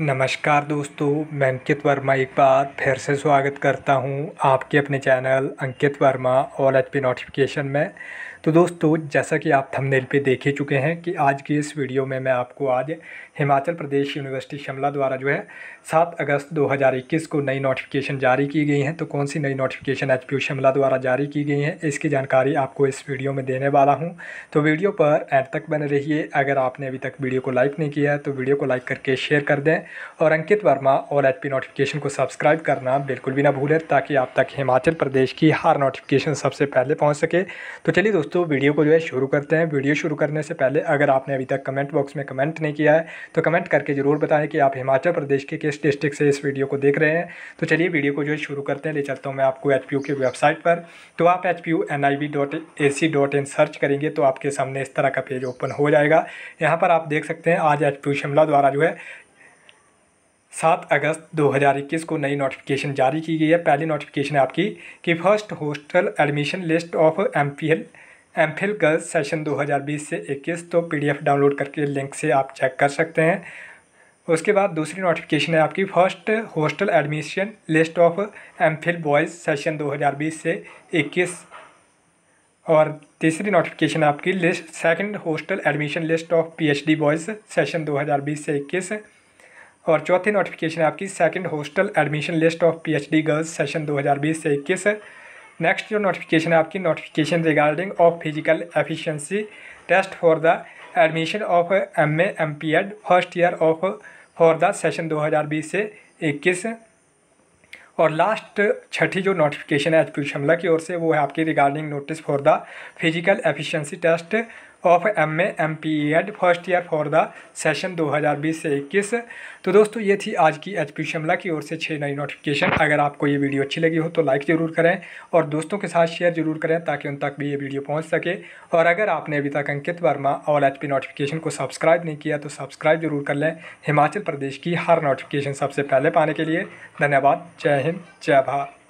नमस्कार दोस्तों मैं अंकित वर्मा एक बार फिर से स्वागत करता हूं आपके अपने channel Ankit Verma all H P notification में तो दोस्तों जैसा कि आप थंबनेल पे देख ही चुके हैं कि आज की इस वीडियो में मैं आपको आज हिमाचल प्रदेश यूनिवर्सिटी शिमला द्वारा जो है 7 अगस्त 2021 को नई नोटिफिकेशन जारी की गई हैं तो कौन सी नई नोटिफिकेशन एच शिमला द्वारा जारी की गई हैं इसकी जानकारी आपको इस वीडियो में देने वाला हूँ तो वीडियो पर एंड तक बने रहिए अगर आपने अभी तक वीडियो को लाइक नहीं किया है तो वीडियो को लाइक करके शेयर कर दें और Ankit Verma all H notification को सब्सक्राइब करना बिल्कुल भी ना भूलें ताकि आप तक हिमाचल प्रदेश की हर नोटिफिकेशन सबसे पहले पहुँच सके तो चलिए दोस्तों वीडियो को जो है शुरू करते हैं वीडियो शुरू करने से पहले अगर आपने अभी तक कमेंट बॉक्स में कमेंट नहीं किया है तो कमेंट करके ज़रूर बताएं कि आप हिमाचल प्रदेश के किस डिस्ट्रिक्ट से इस वीडियो को देख रहे हैं तो चलिए वीडियो को जो है शुरू करते हैं ले चलता हूँ मैं आपको एच की वेबसाइट पर तो आप एच पी सर्च करेंगे तो आपके सामने इस तरह का पेज ओपन हो जाएगा यहाँ पर आप देख सकते हैं आज एच शिमला द्वारा जो है सात अगस्त 2021 को नई नोटिफिकेशन जारी की गई है पहली नोटिफिकेशन है आपकी कि first hostel admission list of M P L M Phil girls session 2020 से 21 तो पीडीएफ डाउनलोड करके लिंक से आप चेक कर सकते हैं उसके बाद दूसरी नोटिफिकेशन है आपकी first hostel admission list of M Phil boys session 2020 से 21 और तीसरी नोटिफिकेशन आपकी list second hostel admission list of PhD boys session 2020 से 21 और चौथी नोटिफिकेशन है आपकी second hostel admission list of PhD girls session 2020 से इक्कीस नेक्स्ट जो नोटिफिकेशन है आपकी notification regarding of physical efficiency test for the admission of M A M P Ed first year of for the session 2020 से इक्कीस और last छठी जो नोटिफिकेशन है एच शमला शिमला की ओर से वो है आपकी regarding notice for the physical efficiency test of M A M P Ed first year for the session 2020 से 21 तो दोस्तों ये थी आज की एच पी शिमला की ओर से छः नई नोटिफिकेशन अगर आपको ये वीडियो अच्छी लगी हो तो लाइक ज़रूर करें और दोस्तों के साथ शेयर जरूर करें ताकि उन तक भी ये वीडियो पहुँच सके और अगर आपने अभी तक अंकित वर्मा और एच पी नोटिफिकेशन को सब्सक्राइब नहीं किया तो सब्सक्राइब जरूर कर लें हिमाचल प्रदेश की हर नोटिफिकेशन सबसे पहले पाने के लिए धन्यवाद जय हिंद जय भारत